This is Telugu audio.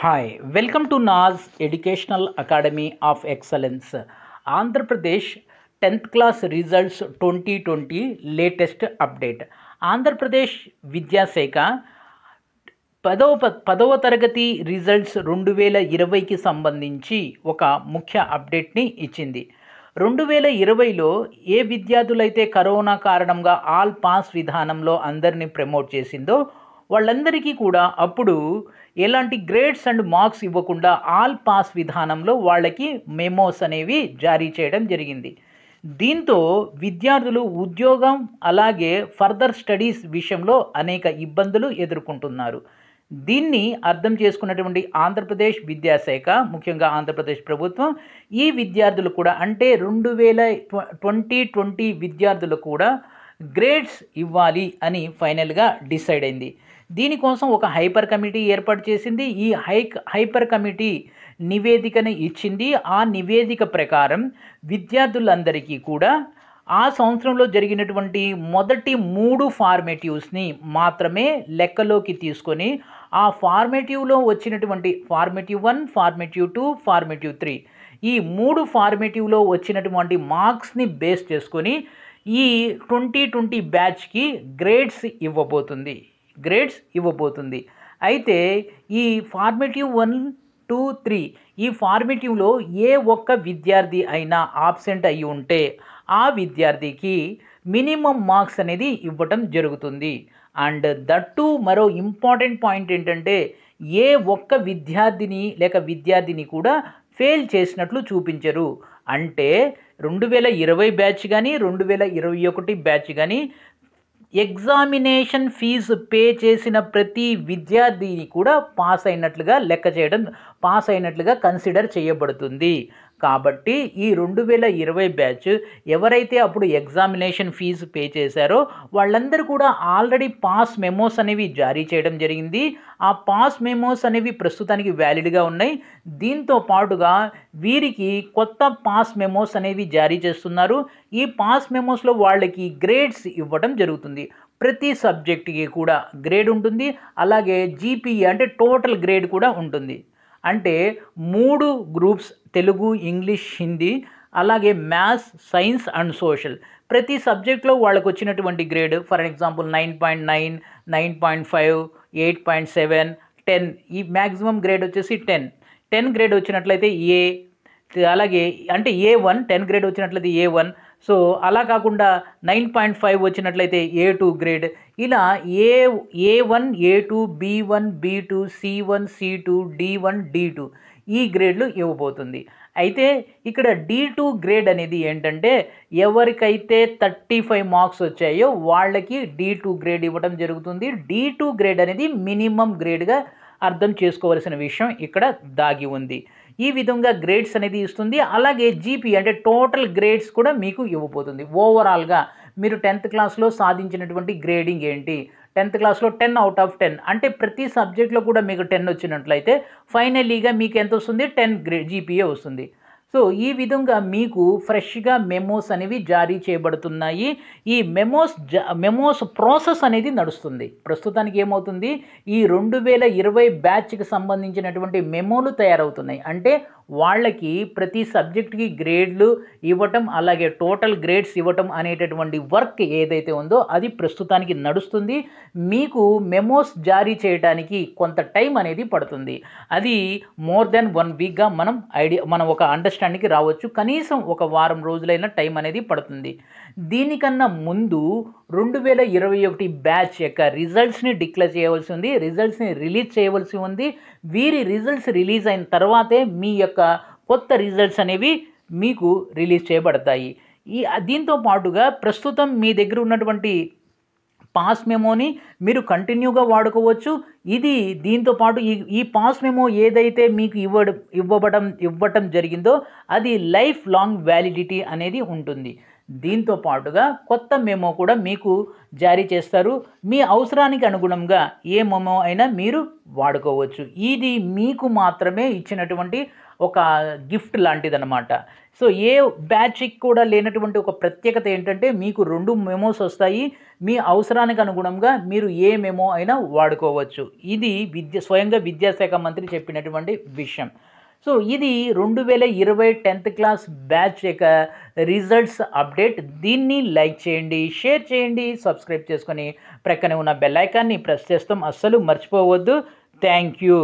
hi welcome to నాజ్ educational academy of excellence Andhra Pradesh tenth class results twenty twenty latest update Andhra Pradesh విద్యాశాఖ పదవ పదవ తరగతి రిజల్ట్స్ రెండు వేల ఇరవైకి సంబంధించి ఒక ముఖ్య అప్డేట్ని ఇచ్చింది రెండు వేల ఇరవైలో ఏ విద్యార్థులైతే కరోనా కారణంగా ఆల్ పాస్ విధానంలో అందరినీ ప్రమోట్ చేసిందో వాళ్ళందరికీ కూడా అప్పుడు ఎలాంటి గ్రేడ్స్ అండ్ మార్క్స్ ఇవ్వకుండా ఆల్ పాస్ విధానంలో వాళ్ళకి మెమోస్ అనేవి జారీ చేయడం జరిగింది దీంతో విద్యార్థులు ఉద్యోగం అలాగే ఫర్దర్ స్టడీస్ విషయంలో అనేక ఇబ్బందులు ఎదుర్కొంటున్నారు దీన్ని అర్థం చేసుకున్నటువంటి ఆంధ్రప్రదేశ్ విద్యాశాఖ ముఖ్యంగా ఆంధ్రప్రదేశ్ ప్రభుత్వం ఈ విద్యార్థులు కూడా అంటే రెండు వేల ట్వంటీ ట్వంటీ విద్యార్థులు కూడా గ్రేడ్స్ ఇవ్వాలి అని ఫైనల్గా డిసైడ్ అయింది దీనికోసం ఒక హైపర్ కమిటీ ఏర్పాటు చేసింది ఈ హై హైపర్ కమిటీ నివేదికను ఇచ్చింది ఆ నివేదిక ప్రకారం విద్యార్థులందరికీ కూడా ఆ సంవత్సరంలో జరిగినటువంటి మొదటి మూడు ఫార్మేటివ్స్ని మాత్రమే లెక్కలోకి తీసుకొని ఆ ఫార్మేటివ్లో వచ్చినటువంటి formative one formative two formative three ఈ మూడు ఫార్మేటివ్లో వచ్చినటువంటి మార్క్స్ని బేస్ చేసుకొని ఈ ట్వంటీ ట్వంటీ బ్యాచ్కి గ్రేడ్స్ ఇవ్వబోతుంది గ్రేడ్స్ ఇవ్వబోతుంది అయితే ఈ ఫార్మేటివ్ వన్ టూ త్రీ ఈ ఫార్మేటివ్లో ఏ ఒక్క విద్యార్థి అయినా ఆబ్సెంట్ అయి ఉంటే ఆ విద్యార్థికి మినిమం మార్క్స్ అనేది ఇవ్వటం జరుగుతుంది అండ్ దట్టు మరో ఇంపార్టెంట్ పాయింట్ ఏంటంటే ఏ ఒక్క విద్యార్థిని లేక విద్యార్థిని కూడా ఫెయిల్ చేసినట్లు చూపించరు అంటే రెండు వేల ఇరవై బ్యాచ్ కానీ రెండు వేల ఇరవై ఒకటి బ్యాచ్ కానీ ఎగ్జామినేషన్ ఫీజు పే చేసిన ప్రతి విద్యార్థిని కూడా పాస్ అయినట్లుగా లెక్క చేయడం పాస్ అయినట్లుగా కన్సిడర్ చేయబడుతుంది కాబట్టి ఈ రెండు వేల ఇరవై బ్యాచ్ ఎవరైతే అప్పుడు ఎగ్జామినేషన్ ఫీజు పే చేశారో వాళ్ళందరూ కూడా ఆల్రెడీ పాస్ మెమోస్ అనేవి జారీ చేయడం జరిగింది ఆ పాస్ మెమోస్ అనేవి ప్రస్తుతానికి వ్యాలిడ్గా ఉన్నాయి దీంతో పాటుగా వీరికి కొత్త పాస్ మెమోస్ అనేవి జారీ చేస్తున్నారు ఈ పాస్ మెమోస్లో వాళ్ళకి గ్రేడ్స్ ఇవ్వడం జరుగుతుంది ప్రతి సబ్జెక్ట్కి కూడా గ్రేడ్ ఉంటుంది అలాగే జీపీఏ అంటే టోటల్ గ్రేడ్ కూడా ఉంటుంది అంటే మూడు గ్రూప్స్ తెలుగు ఇంగ్లీష్ హిందీ అలాగే మ్యాథ్స్ సైన్స్ అండ్ సోషల్ ప్రతి సబ్జెక్ట్లో వాళ్ళకు వచ్చినటువంటి grade for example nine point nine nine point five eight point seven ten ఈ మ్యాక్సిమం గ్రేడ్ వచ్చేసి టెన్ టెన్ గ్రేడ్ వచ్చినట్లయితే ఏ అలాగే అంటే ఏ వన్ టెన్ గ్రేడ్ వచ్చినట్లయితే ఏ వన్ సో అలా కాకుండా నైన్ పాయింట్ ఫైవ్ వచ్చినట్లయితే ఏ టూ గ్రేడ్ ఇలా ఏ A one A two B one B two C one C two D one D two ఈ గ్రేడ్లు ఇవ్వబోతుంది అయితే ఇక్కడ డి టూ గ్రేడ్ అనేది ఏంటంటే ఎవరికైతే థర్టీ ఫైవ్ మార్క్స్ వచ్చాయో వాళ్ళకి డి టూ గ్రేడ్ ఇవ్వడం జరుగుతుంది డి టూ గ్రేడ్ అనేది మినిమం గ్రేడ్గా అర్థం చేసుకోవలసిన విషయం ఇక్కడ దాగి ఉంది ఈ విధంగా గ్రేడ్స్ అనేది ఇస్తుంది అలాగే జీపీ అంటే టోటల్ గ్రేడ్స్ కూడా మీకు ఇవ్వబోతుంది ఓవరాల్గా మీరు టెన్త్ క్లాస్లో సాధించినటువంటి గ్రేడింగ్ ఏంటి టెన్త్ క్లాస్లో టెన్ అవుట్ ఆఫ్ టెన్ అంటే ప్రతి సబ్జెక్ట్లో కూడా మీకు టెన్ వచ్చినట్లయితే ఫైనలీగా మీకు ఎంత వస్తుంది టెన్ గ్రే జీపీఏ వస్తుంది సో ఈ విధంగా మీకు ఫ్రెష్గా మెమోస్ అనేవి జారీ చేయబడుతున్నాయి ఈ మెమోస్ మెమోస్ ప్రాసెస్ అనేది నడుస్తుంది ప్రస్తుతానికి ఏమవుతుంది ఈ రెండు వేల ఇరవై బ్యాచ్కి సంబంధించినటువంటి మెమోలు తయారవుతున్నాయి అంటే వాళ్ళకి ప్రతి సబ్జెక్ట్కి గ్రేడ్లు ఇవ్వటం అలాగే టోటల్ గ్రేడ్స్ ఇవ్వటం అనేటటువంటి వర్క్ ఏదైతే ఉందో అది ప్రస్తుతానికి నడుస్తుంది మీకు మెమోస్ జారీ చేయడానికి కొంత టైం అనేది పడుతుంది అది మోర్ దెన్ వన్ వీక్గా మనం ఐడియా మనం ఒక అండర్స్టాండింగ్కి రావచ్చు కనీసం ఒక వారం రోజులైన టైం అనేది పడుతుంది దీనికన్నా ముందు రెండు వేల ఇరవై ఒకటి బ్యాచ్ యొక్క రిజల్ట్స్ని డిక్లేర్ చేయవలసి ఉంది రిజల్ట్స్ని రిలీజ్ చేయవలసి ఉంది వీరి రిజల్ట్స్ రిలీజ్ అయిన తర్వాతే మీ యొక్క యొక్క కొత్త రిజల్ట్స్ అనేవి మీకు రిలీజ్ చేయబడతాయి ఈ దీంతో పాటుగా ప్రస్తుతం మీ దగ్గర ఉన్నటువంటి పాస్ మెమోని మీరు కంటిన్యూగా వాడుకోవచ్చు ఇది దీంతో పాటు ఈ ఈ పాస్ మెమో ఏదైతే మీకు ఇవ్వడం ఇవ్వబడం ఇవ్వటం జరిగిందో అది లైఫ్ లాంగ్ వ్యాలిడిటీ అనేది ఉంటుంది దీంతో పాటుగా కొత్త మెమో కూడా మీకు జారీ చేస్తారు మీ అవసరానికి అనుగుణంగా ఏ మెమో అయినా మీరు వాడుకోవచ్చు ఇది మీకు మాత్రమే ఇచ్చినటువంటి ఒక గిఫ్ట్ లాంటిదనమాట సో ఏ బ్యాచ్కి కూడా లేనటువంటి ఒక ప్రత్యేకత ఏంటంటే మీకు రెండు మెమోస్ వస్తాయి మీ అవసరానికి అనుగుణంగా మీరు ఏ మెమో అయినా వాడుకోవచ్చు ఇది విద్య స్వయంగా విద్యాశాఖ మంత్రి చెప్పినటువంటి విషయం సో ఇది రెండు వేల ఇరవై టెన్త్ క్లాస్ బ్యాచ్ యొక్క రిజల్ట్స్ అప్డేట్ దీన్ని లైక్ చేయండి షేర్ చేయండి సబ్స్క్రైబ్ చేసుకొని ప్రక్కనే ఉన్న బెల్లైకాన్ని ప్రెస్ చేస్తాం అస్సలు మర్చిపోవద్దు థ్యాంక్ యూ